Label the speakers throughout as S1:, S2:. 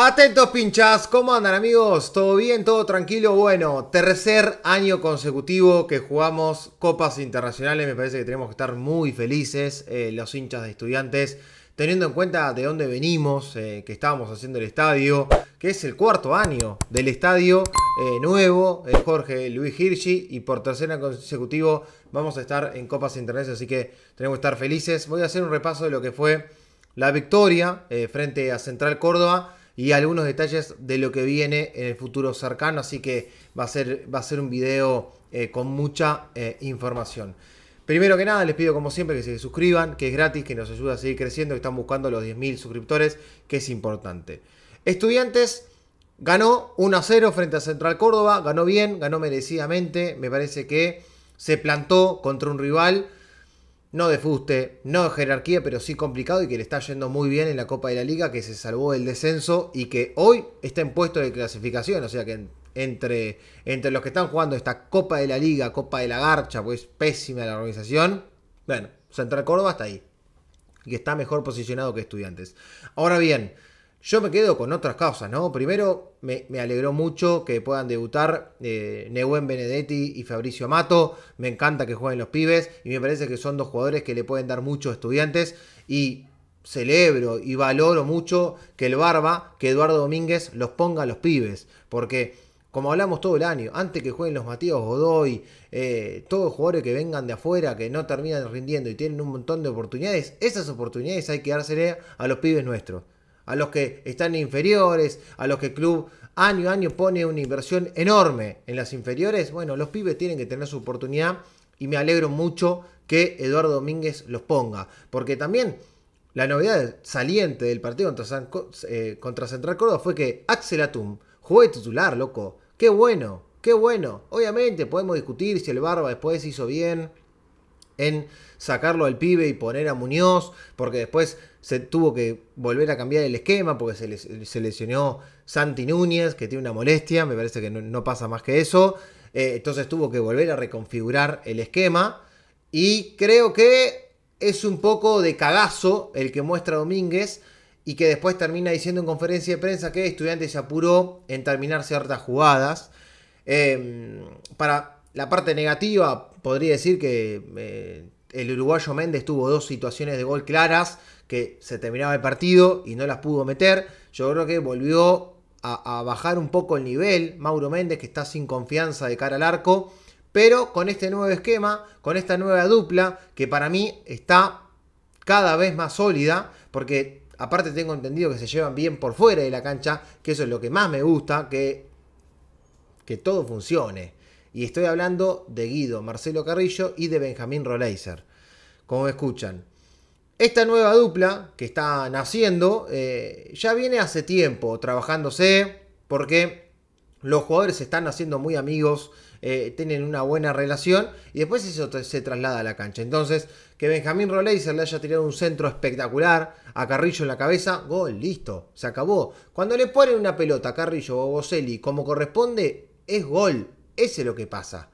S1: Atentos pinchas, ¿cómo andan amigos? ¿Todo bien? ¿Todo tranquilo? Bueno, tercer año consecutivo que jugamos copas internacionales, me parece que tenemos que estar muy felices eh, los hinchas de estudiantes, teniendo en cuenta de dónde venimos, eh, que estábamos haciendo el estadio, que es el cuarto año del estadio eh, nuevo, eh, Jorge Luis Hirschi, y por tercer año consecutivo vamos a estar en copas internacionales, así que tenemos que estar felices. Voy a hacer un repaso de lo que fue la victoria frente a Central Córdoba y algunos detalles de lo que viene en el futuro cercano. Así que va a ser, va a ser un video eh, con mucha eh, información. Primero que nada, les pido como siempre que se suscriban, que es gratis, que nos ayuda a seguir creciendo, que están buscando los 10.000 suscriptores, que es importante. Estudiantes ganó 1 a 0 frente a Central Córdoba, ganó bien, ganó merecidamente, me parece que se plantó contra un rival no de fuste, no de jerarquía, pero sí complicado y que le está yendo muy bien en la Copa de la Liga, que se salvó del descenso y que hoy está en puesto de clasificación, o sea que entre, entre los que están jugando esta Copa de la Liga, Copa de la Garcha, pues pésima la organización, bueno, Central Córdoba está ahí y está mejor posicionado que estudiantes. Ahora bien, yo me quedo con otras causas, ¿no? Primero, me, alegró mucho que puedan debutar eh, Benedetti y Fabricio Amato. Me encanta que jueguen los pibes y me parece que son dos jugadores que le pueden dar muchos estudiantes. Y celebro y valoro mucho que el Barba, que Eduardo Domínguez los ponga a los pibes. Porque, como hablamos todo el año, antes que jueguen los Matías Godoy, eh, todos jugadores que vengan de afuera, que no terminan rindiendo y tienen un montón de oportunidades, esas oportunidades hay que dárselas a los pibes nuestros a los que están inferiores, a los que el club año a año pone una inversión enorme en las inferiores, bueno, los pibes tienen que tener su oportunidad y me alegro mucho que Eduardo Domínguez los ponga, porque también la novedad saliente del partido contra, eh, contra Central Córdoba fue que Axel Atum jugó titular, loco, qué bueno, qué bueno, obviamente podemos discutir si el Barba después hizo bien, en sacarlo al pibe y poner a Muñoz, porque después se tuvo que volver a cambiar el esquema, porque se, lesionó Santi Núñez, que tiene una molestia, me parece que no, pasa más que eso, eh, entonces tuvo que volver a reconfigurar el esquema, y creo que es un poco de cagazo el que muestra Domínguez, y que después termina diciendo en conferencia de prensa que estudiante se apuró en terminar ciertas jugadas. Eh, para la parte negativa, podría decir que eh, el uruguayo Méndez tuvo dos situaciones de gol claras que se terminaba el partido y no las pudo meter. Yo creo que volvió a, bajar un poco el nivel Mauro Méndez, que está sin confianza de cara al arco. Pero con este nuevo esquema, con esta nueva dupla, que para mí está cada vez más sólida, porque aparte tengo entendido que se llevan bien por fuera de la cancha, que eso es lo que más me gusta, que, que todo funcione. Y estoy hablando de Guido, Marcelo Carrillo y de Benjamín Roleiser. Como escuchan, esta nueva dupla que está naciendo eh, ya viene hace tiempo trabajándose porque los jugadores están haciendo muy amigos, eh, tienen una buena relación y después eso se traslada a la cancha. Entonces, que Benjamín Roleiser le haya tirado un centro espectacular a Carrillo en la cabeza, gol, listo, se acabó. Cuando le ponen una pelota a Carrillo o Boselli como corresponde, es gol. Ese es lo que pasa.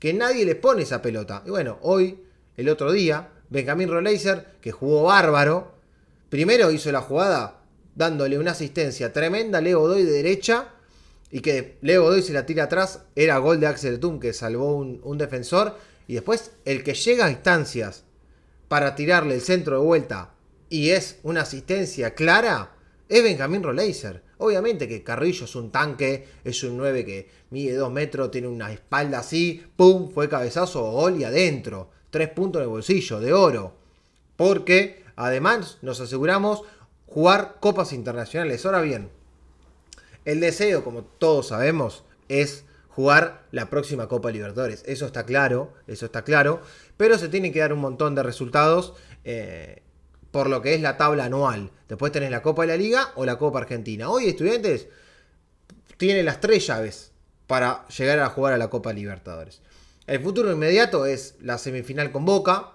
S1: Que nadie le pone esa pelota. Y bueno, hoy, el otro día, Benjamín Roleiser, que jugó bárbaro, primero hizo la jugada dándole una asistencia tremenda Leo Doy de derecha y que Leo doy se la tira atrás, era gol de Axel Tum que salvó un, defensor. Y después el que llega a instancias para tirarle el centro de vuelta y es una asistencia clara, es Benjamín Roleiser. Obviamente que Carrillo es un tanque, es un 9 que mide 2 metros, tiene una espalda así, ¡pum! Fue cabezazo, gol y adentro. Tres puntos en el bolsillo, de oro. Porque además nos aseguramos jugar copas internacionales. Ahora bien, el deseo, como todos sabemos, es jugar la próxima Copa Libertadores. Eso está claro, eso está claro. Pero se tienen que dar un montón de resultados. Eh, por lo que es la tabla anual. Después tenés la Copa de la Liga o la Copa Argentina. Hoy estudiantes tiene las tres llaves para llegar a jugar a la Copa Libertadores. El futuro inmediato es la semifinal con Boca,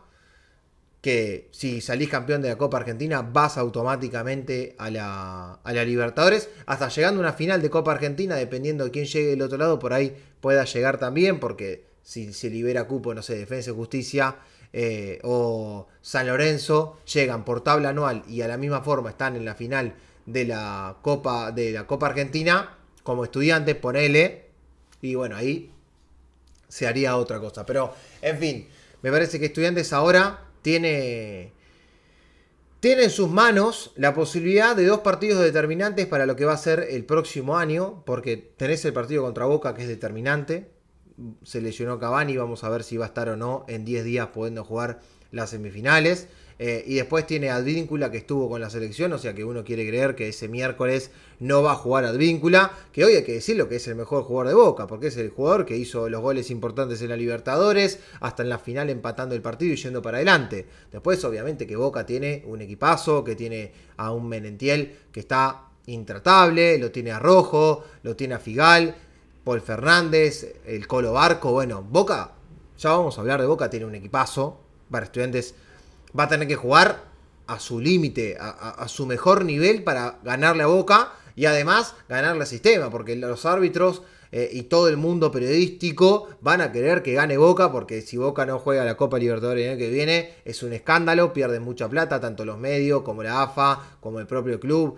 S1: que si salís campeón de la Copa Argentina vas automáticamente a la, a la Libertadores, hasta llegando a una final de Copa Argentina, dependiendo de quién llegue del otro lado, por ahí pueda llegar también, porque si se libera cupo, no sé, Defensa y Justicia, eh, o San Lorenzo llegan por tabla anual y a la misma forma están en la final de la Copa, de la Copa Argentina como estudiantes, ponele, y bueno, ahí se haría otra cosa. Pero, en fin, me parece que estudiantes ahora tiene... Tiene en sus manos la posibilidad de dos partidos determinantes para lo que va a ser el próximo año, porque tenés el partido contra Boca que es determinante, se lesionó Cavani, vamos a ver si va a estar o no en 10 días pudiendo jugar las semifinales. Eh, y después tiene Advíncula que estuvo con la selección, o sea que uno quiere creer que ese miércoles no va a jugar Advíncula, que hoy hay que decirlo que es el mejor jugador de Boca, porque es el jugador que hizo los goles importantes en la Libertadores, hasta en la final empatando el partido y yendo para adelante. Después obviamente que Boca tiene un equipazo, que tiene a un Menentiel que está intratable, lo tiene a Rojo, lo tiene a Figal. Paul Fernández, el Colo Barco, bueno, Boca, ya vamos a hablar de Boca, tiene un equipazo para estudiantes, va a tener que jugar a su límite, a, su mejor nivel para ganarle a Boca y además ganarle al sistema, porque los árbitros eh, y todo el mundo periodístico van a querer que gane Boca, porque si Boca no juega la Copa Libertadores el año que viene, es un escándalo, pierden mucha plata, tanto los medios como la AFA, como el propio club,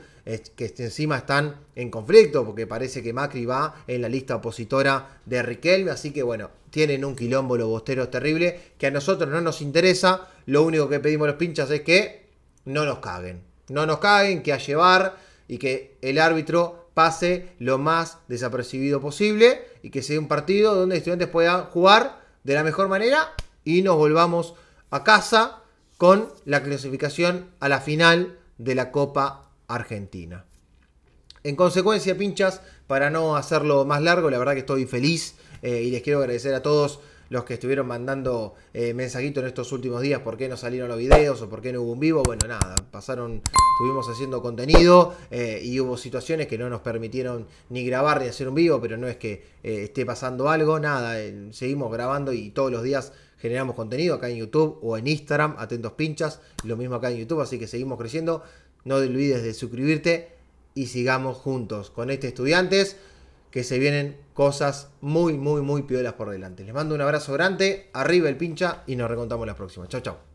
S1: que encima están en conflicto, porque parece que Macri va en la lista opositora de Riquelme, así que bueno, tienen un quilombo los bosteros terrible, que a nosotros no nos interesa, lo único que pedimos los pinchas es que no nos caguen, no nos caguen, que a llevar y que el árbitro pase lo más desapercibido posible y que sea un partido donde estudiantes puedan jugar de la mejor manera y nos volvamos a casa con la clasificación a la final de la Copa Argentina. En consecuencia, pinchas, para no hacerlo más largo, la verdad que estoy feliz eh, y les quiero agradecer a todos los que estuvieron mandando eh, mensajitos en estos últimos días, por qué no salieron los videos o por qué no hubo un vivo. Bueno, nada, pasaron, estuvimos haciendo contenido eh, y hubo situaciones que no nos permitieron ni grabar ni hacer un vivo, pero no es que eh, esté pasando algo, nada, seguimos grabando y todos los días generamos contenido acá en YouTube o en Instagram, atentos pinchas, lo mismo acá en YouTube, así que seguimos creciendo. No te olvides de suscribirte y sigamos juntos con este estudiantes que se vienen cosas muy, muy, muy piolas por delante. Les mando un abrazo grande, arriba el pincha y nos recontamos la próxima. Chao, chao.